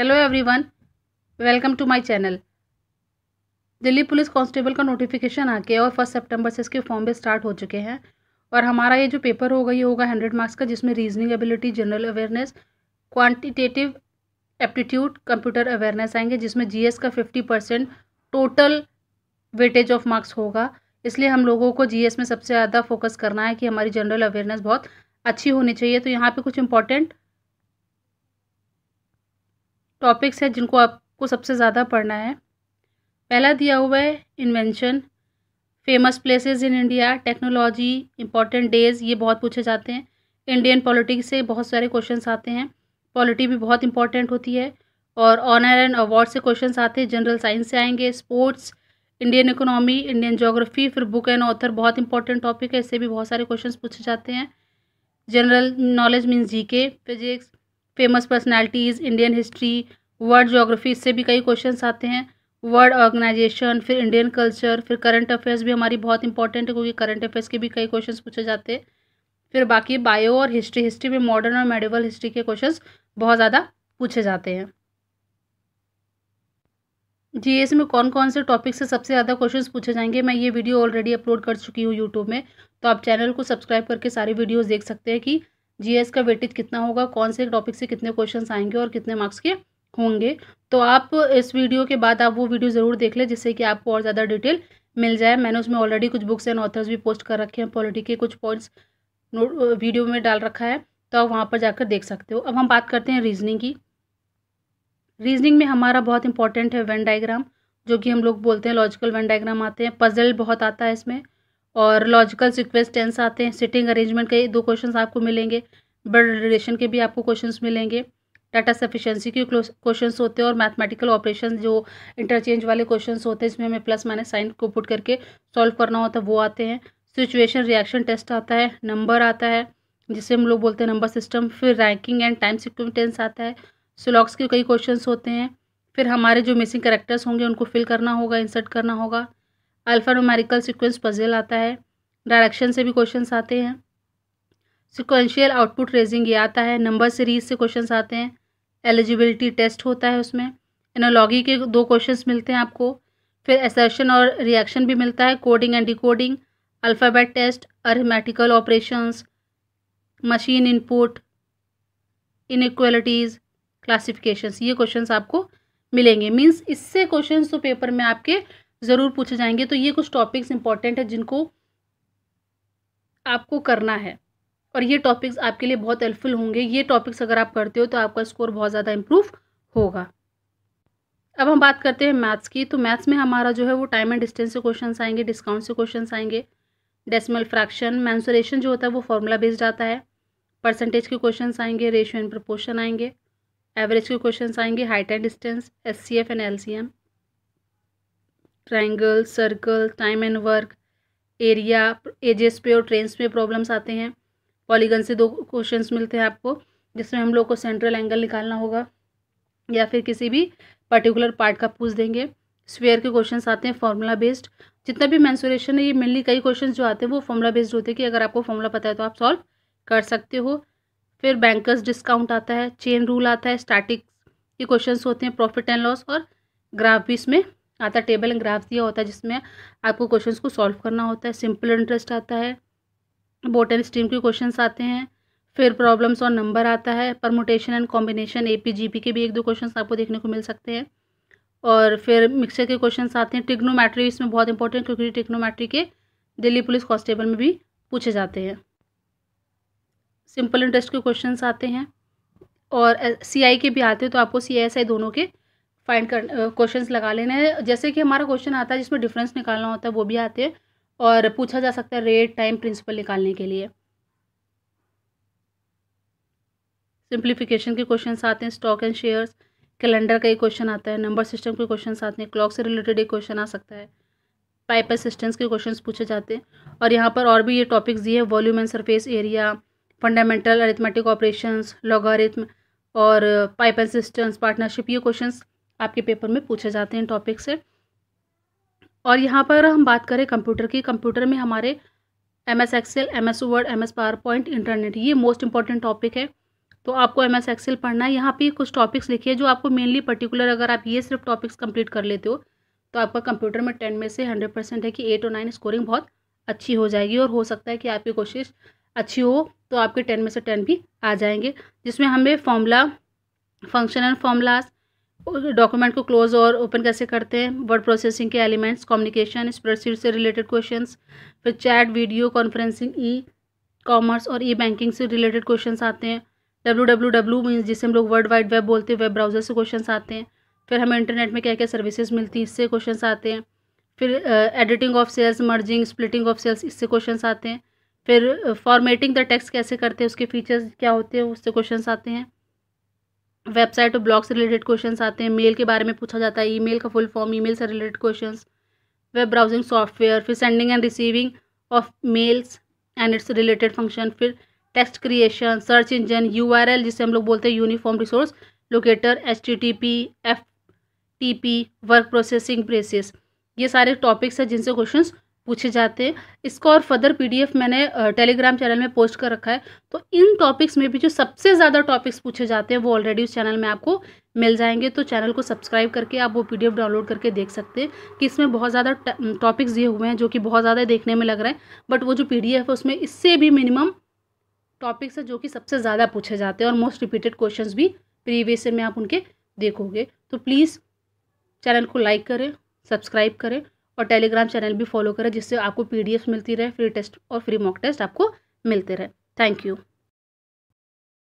hello everyone welcome to my channel Delhi police constable का notification आके और फर्स्ट सितंबर से इसके फॉर्म भी स्टार्ट हो चुके हैं और हमारा ये जो पेपर होगा ये होगा हंड्रेड मार्क्स का जिसमें reasoning ability general awareness quantitative aptitude computer awareness आएंगे जिसमें जी का fifty percent total weightage of marks होगा इसलिए हम लोगों को जी में सबसे ज़्यादा फोकस करना है कि हमारी जनरल अवेयरनेस बहुत अच्छी होनी चाहिए तो यहाँ पर कुछ इंपॉर्टेंट टॉपिक्स हैं जिनको आपको सबसे ज़्यादा पढ़ना है पहला दिया हुआ है invention famous places in India technology important days ये बहुत पूछे जाते हैं इंडियन पॉलिटिक्स से बहुत सारे क्वेश्चंस आते हैं पॉलिटी भी बहुत इंपॉर्टेंट होती है और ऑनर एंड अवार्ड से क्वेश्चंस आते हैं जनरल साइंस से आएंगे sports Indian economy Indian geography फिर बुक एंड ऑथर बहुत इंपॉर्टेंट टॉपिक है इससे भी बहुत सारे क्वेश्चन पूछे जाते हैं general knowledge means G K physics famous personalities Indian history world geography इससे भी कई क्वेश्चन आते हैं वर्ल्ड ऑर्गेनाइजेशन फिर इंडियन कल्चर फिर करंट अफेयर्स भी हमारी बहुत इंपॉर्टेंट है क्योंकि करंट अफेयर्स के भी कई क्वेश्चन पूछे जाते हैं फिर बाकी बायो और हिस्ट्री हिस्ट्री में मॉडर्न और मेडिवल हिस्ट्री के क्वेश्चन बहुत ज़्यादा पूछे जाते हैं जी एस में कौन कौन से टॉपिक से सबसे ज़्यादा क्वेश्चंस पूछे जाएंगे मैं ये वीडियो ऑलरेडी अपलोड कर चुकी हूँ यूट्यूब में तो आप चैनल को सब्सक्राइब करके सारी वीडियोस देख सकते हैं कि जीएस का वेटेज कितना होगा कौन से टॉपिक से कितने क्वेश्चन आएंगे और कितने मार्क्स के होंगे तो आप इस वीडियो के बाद आप वो वीडियो ज़रूर देख लें जिससे कि आपको और ज़्यादा डिटेल मिल जाए मैंने उसमें ऑलरेडी कुछ बुक्स एंड ऑथर्स भी पोस्ट कर रखे हैं पॉलिटी के कुछ पॉइंट्स वीडियो में डाल रखा है तो आप वहाँ पर जाकर देख सकते हो अब हम बात करते हैं रीजनिंग की रीजनिंग में हमारा बहुत इंपॉर्टेंट है वेन डाइग्राम जो कि हम लोग बोलते हैं लॉजिकल वेन डाइग्राम आते हैं पजल बहुत आता है इसमें और लॉजिकल सिक्वेंस टेंस आते हैं सिटिंग अरेंजमेंट के दो क्वेश्चंस आपको मिलेंगे ब्लड रिलेशन के भी आपको क्वेश्चंस मिलेंगे डाटा सफिशेंसी के क्वेश्चंस होते हैं और मैथमेटिकल ऑपरेशन जो इंटरचेंज वाले क्वेश्चंस होते हैं जिसमें हमें प्लस माइनस साइन को पुट करके सॉल्व करना होता है वो आते हैं सिचुएशन रिएक्शन टेस्ट आता है नंबर आता है जिसे हम लोग बोलते हैं नंबर सिस्टम फिर रैंकिंग एंड टाइम सिक्वेंस आता है सिलॉक्स के कई क्वेश्चन होते हैं फिर हमारे जो मिसिंग करेक्टर्स होंगे उनको फिल करना होगा इंसर्ट करना होगा अल्फ़ा नोमेरिकल सिक्वेंस पजल आता है डायरेक्शन से भी क्वेश्चन आते हैं सिक्वेंशियल आउटपुट रेजिंग ये आता है नंबर सीरीज से क्वेश्चन आते हैं एलिजिबिलिटी टेस्ट होता है उसमें एनोलॉगी के दो क्वेश्चन मिलते हैं आपको फिर एसर्शन और रिएक्शन भी मिलता है coding and decoding alphabet test arithmetical operations machine input inequalities classifications ये क्वेश्चंस आपको मिलेंगे मींस इससे क्वेश्चंस तो पेपर में आपके ज़रूर पूछे जाएंगे तो ये कुछ टॉपिक्स इंपॉर्टेंट है जिनको आपको करना है और ये टॉपिक्स आपके लिए बहुत हेल्पफुल होंगे ये टॉपिक्स अगर आप करते हो तो आपका स्कोर बहुत ज़्यादा इम्प्रूव होगा अब हम बात करते हैं मैथ्स की तो मैथ्स में हमारा जो है वो टाइम एंड डिस्टेंस से क्वेश्चन आएंगे डिस्काउंट से क्वेश्चन आएंगे डेसिमल फ्रैक्शन मैंसोरेशन जो होता है वो फॉर्मूला बेस्ड आता है परसेंटेज के क्वेश्चन आएंगे रेशियो एंड प्रपोर्शन आएंगे एवरेज के क्वेश्चन आएंगे height and distance S C F and L C M triangle circle time and work area ages पे और ट्रेंस पे प्रॉब्लम्स आते हैं पॉलीगन से दो क्वेश्चंस मिलते हैं आपको जिसमें हम लोग को सेंट्रल एंगल निकालना होगा या फिर किसी भी पर्टिकुलर पार्ट का पूछ देंगे स्वेयर के क्वेश्चंस आते हैं फॉर्मूला बेस्ड जितना भी मैंसुरेशन है ये मेनली कई क्वेश्चन जो आते हैं वो फॉर्मूला बेस्ड होते हैं कि अगर आपको फॉर्मूला पता है तो आप सॉल्व कर सकते हो फिर बैंकर्स डिस्काउंट आता है चेन रूल आता है स्टैटिक ये क्वेश्चन होते हैं प्रॉफिट एंड लॉस और ग्राफ भी इसमें आता टेबल एंड ग्राफ दिया होता है जिसमें आपको क्वेश्चंस को सॉल्व करना होता है सिंपल इंटरेस्ट आता है बोटन स्ट्रीम के क्वेश्चंस आते हैं फिर प्रॉब्लम्स और नंबर आता है permutation and combination A P G P के भी एक दो क्वेश्चन आपको देखने को मिल सकते हैं और फिर मिक्सचर के क्वेश्चन आते हैं टिग्नोमेट्री इसमें बहुत इंपॉर्टेंट क्योंकि टिग्नोमेट्री के दिल्ली पुलिस कॉन्स्टेबल में भी पूछे जाते हैं सिंपल इंटरेस्ट के क्वेश्चन आते हैं और सी आई के भी आते हैं तो आपको सी आई एस आई दोनों के फाइंड कर क्वेश्चन लगा लेने हैं जैसे कि हमारा क्वेश्चन आता है जिसमें डिफरेंस निकालना होता है वो भी आते हैं और पूछा जा सकता है रेट टाइम प्रिंसिपल निकालने के लिए सिंप्लीफिकेशन के क्वेश्चन आते हैं स्टॉक एंड शेयर्स कैलेंडर का एक क्वेश्चन आता है नंबर सिस्टम के क्वेश्चन आते हैं क्लॉक से रिलेटेड एक क्वेश्चन आ सकता है पाइप असिस्टेंस के क्वेश्चन पूछे जाते हैं और यहाँ पर और भी ये टॉपिक्स दिए volume and surface area fundamental arithmetic operations logarithm और पाइप असिस्टेंस पार्टनरशिप ये क्वेश्चंस आपके पेपर में पूछे जाते हैं टॉपिक से और यहाँ पर हम बात करें कंप्यूटर की कंप्यूटर में हमारे M S excel M S word M S power point internet ये मोस्ट इंपॉर्टेंट टॉपिक है तो आपको एम एस एक्सेल पढ़ना है यहाँ पे कुछ टॉपिक्स हैं जो आपको मेनली पर्टिकुलर अगर आप ये सिर्फ टॉपिक्स कंप्लीट कर लेते हो तो आपका कंप्यूटर में टेन में से हंड्रेड परसेंट है कि एट और नाइन स्कोरिंग बहुत अच्छी हो जाएगी और हो सकता है कि आपकी कोशिश अच्छी हो तो आपके टेन में से टेन भी आ जाएंगे जिसमें हमें formula function and formulas document को क्लोज और ओपन कैसे करते हैं वर्ड प्रोसेसिंग के एलिमेंट्स कम्युनिकेशन स्प्रेडशीट से रिलेटेड क्वेश्चन फिर chat video conferencing e commerce और ई बैंकिंग से रिलेटेड क्वेश्चन आते हैं डब्ल्यू डब्ल्यू डब्ल्यू मीन्स जिसे हम लोग वर्ल्ड वाइड वेब बोलते हैं वेब ब्राउज़र से क्वेश्चन आते हैं फिर हमें इंटरनेट में क्या क्या सर्विसेज मिलती हैं इससे क्वेश्चन आते हैं फिर editing of cells merging splitting of cells इससे क्वेश्चन आते हैं फिर फॉर्मेटिंग द टेक्स्ट कैसे करते हैं उसके फीचर्स क्या होते हैं उससे क्वेश्चन आते हैं वेबसाइट और ब्लॉग से रिलेटेड क्वेश्चन आते हैं मेल के बारे में पूछा जाता है ईमेल का फुल फॉर्म ईमेल से related question web browsing software फिर sending and receiving of mails and its related function फिर text creation search engine U जिसे हम लोग बोलते हैं uniform resource locator H T T P F T P work processing प्रेसिस ये सारे टॉपिक्स हैं जिनसे क्वेश्चन पूछे जाते हैं इसका और फर्दर पीडीएफ मैंने टेलीग्राम चैनल में पोस्ट कर रखा है तो इन टॉपिक्स में भी जो सबसे ज़्यादा टॉपिक्स पूछे जाते हैं वो ऑलरेडी उस चैनल में आपको मिल जाएंगे तो चैनल को सब्सक्राइब करके आप वो पीडीएफ डाउनलोड करके देख सकते हैं कि इसमें बहुत ज़्यादा टॉपिक्स ये हुए हैं जो कि बहुत ज़्यादा देखने में लग रहा है बट वो जो पी है उसमें इससे भी मिनिमम टॉपिक्स है जो कि सबसे ज़्यादा पूछे जाते हैं और मोस्ट रिपीटेड क्वेश्चन भी प्रीवियस में आप उनके देखोगे तो प्लीज़ चैनल को लाइक करें सब्सक्राइब करें और टेलीग्राम चैनल भी फॉलो करें जिससे आपको पी मिलती रहे फ्री टेस्ट और फ्री मॉक टेस्ट आपको मिलते रहे थैंक यू